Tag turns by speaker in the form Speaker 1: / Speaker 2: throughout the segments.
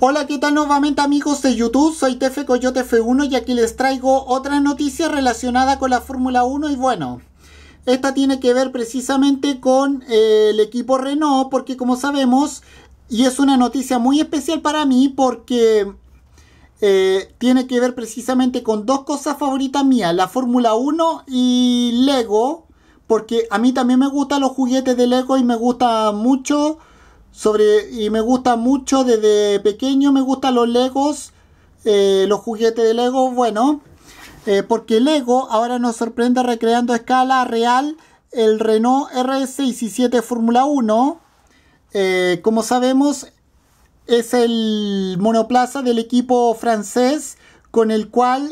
Speaker 1: Hola, ¿qué tal nuevamente amigos de YouTube? Soy Tefe Coyote F1 y aquí les traigo otra noticia relacionada con la Fórmula 1 y bueno, esta tiene que ver precisamente con eh, el equipo Renault porque como sabemos, y es una noticia muy especial para mí porque eh, tiene que ver precisamente con dos cosas favoritas mías, la Fórmula 1 y Lego, porque a mí también me gustan los juguetes de Lego y me gusta mucho sobre, y me gusta mucho, desde pequeño me gustan los Legos, eh, los juguetes de Lego, bueno, eh, porque Lego ahora nos sorprende recreando a escala real el Renault RS17 Fórmula 1. Eh, como sabemos, es el monoplaza del equipo francés con el cual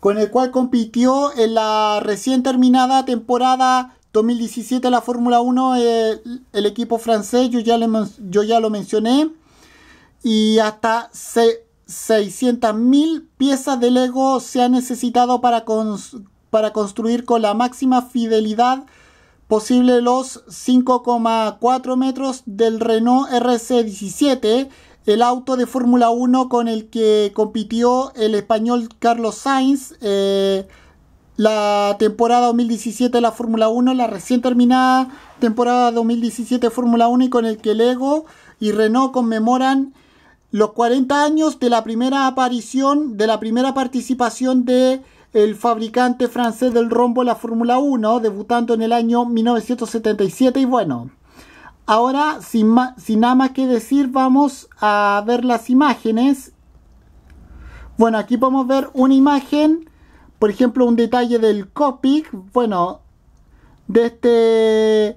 Speaker 1: con el cual compitió en la recién terminada temporada 2017 la Fórmula 1, eh, el equipo francés, yo ya, le, yo ya lo mencioné. Y hasta 600.000 piezas de Lego se han necesitado para, para construir con la máxima fidelidad posible los 5,4 metros del Renault RC17, el auto de Fórmula 1 con el que compitió el español Carlos Sainz. Eh, la temporada 2017 de la Fórmula 1, la recién terminada temporada 2017 de Fórmula 1 y con el que Lego y Renault conmemoran los 40 años de la primera aparición, de la primera participación de el fabricante francés del rombo la Fórmula 1, debutando en el año 1977 y bueno, ahora sin, sin nada más que decir vamos a ver las imágenes. Bueno, aquí podemos ver una imagen por ejemplo, un detalle del Copic, bueno, de este,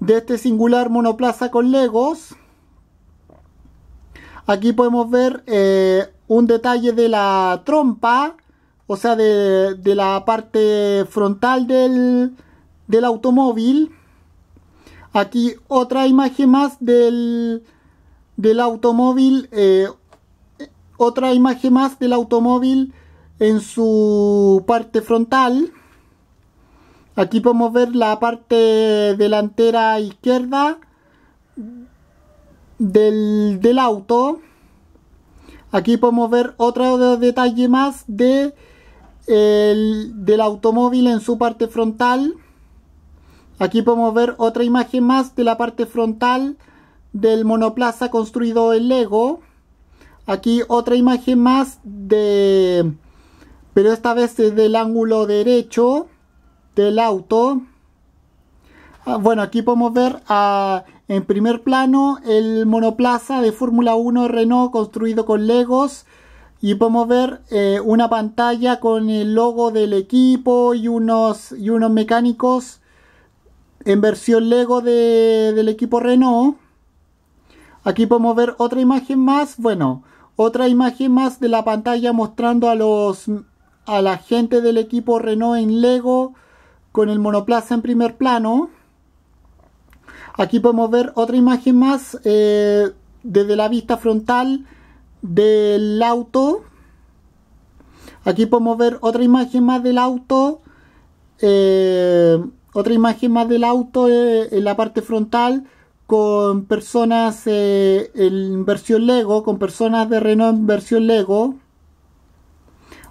Speaker 1: de este singular monoplaza con Legos. Aquí podemos ver eh, un detalle de la trompa, o sea, de, la parte frontal del, automóvil. Aquí otra imagen más del, automóvil. Eh, otra imagen más del automóvil en su parte frontal. Aquí podemos ver la parte delantera izquierda del, auto. Aquí podemos ver otro detalle más de el, del automóvil en su parte frontal. Aquí podemos ver otra imagen más de la parte frontal del monoplaza construido en Lego. Aquí otra imagen más de pero esta vez desde el ángulo derecho del auto. Ah, bueno, aquí podemos ver ah, en primer plano el monoplaza de Fórmula 1 Renault construido con Legos. Y podemos ver eh, una pantalla con el logo del equipo y unos, y unos mecánicos en versión Lego del equipo Renault. Aquí podemos ver otra imagen más. Bueno, otra imagen más de la pantalla mostrando a los a la gente del equipo Renault en Lego con el monoplaza en primer plano. Aquí podemos ver otra imagen más eh, desde la vista frontal del auto. Aquí podemos ver otra imagen más del auto. Eh, otra imagen más del auto eh, en la parte frontal con personas en versión Lego, con personas de Renault en versión Lego.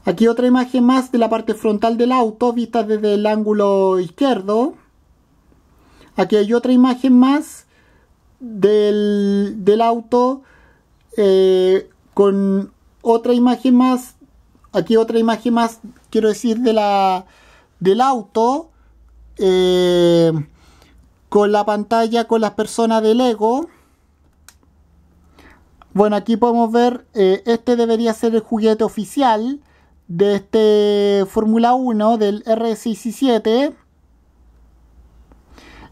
Speaker 1: Aquí otra imagen más de la parte frontal del auto, vista desde el ángulo izquierdo. Aquí hay otra imagen más del, auto eh, con otra imagen más. Aquí otra imagen más, quiero decir, de la, del auto eh, con la pantalla con las personas del ego. Bueno, aquí podemos ver, eh, este debería ser el juguete oficial de este Fórmula 1 del R67.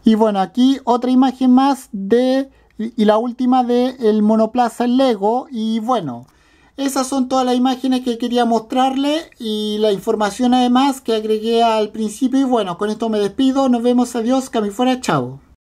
Speaker 1: Y bueno, aquí otra imagen más de y la última De el monoplaza Lego y bueno, esas son todas las imágenes que quería mostrarle y la información además que agregué al principio y bueno, con esto me despido, nos vemos, adiós, que a fuera, chavo.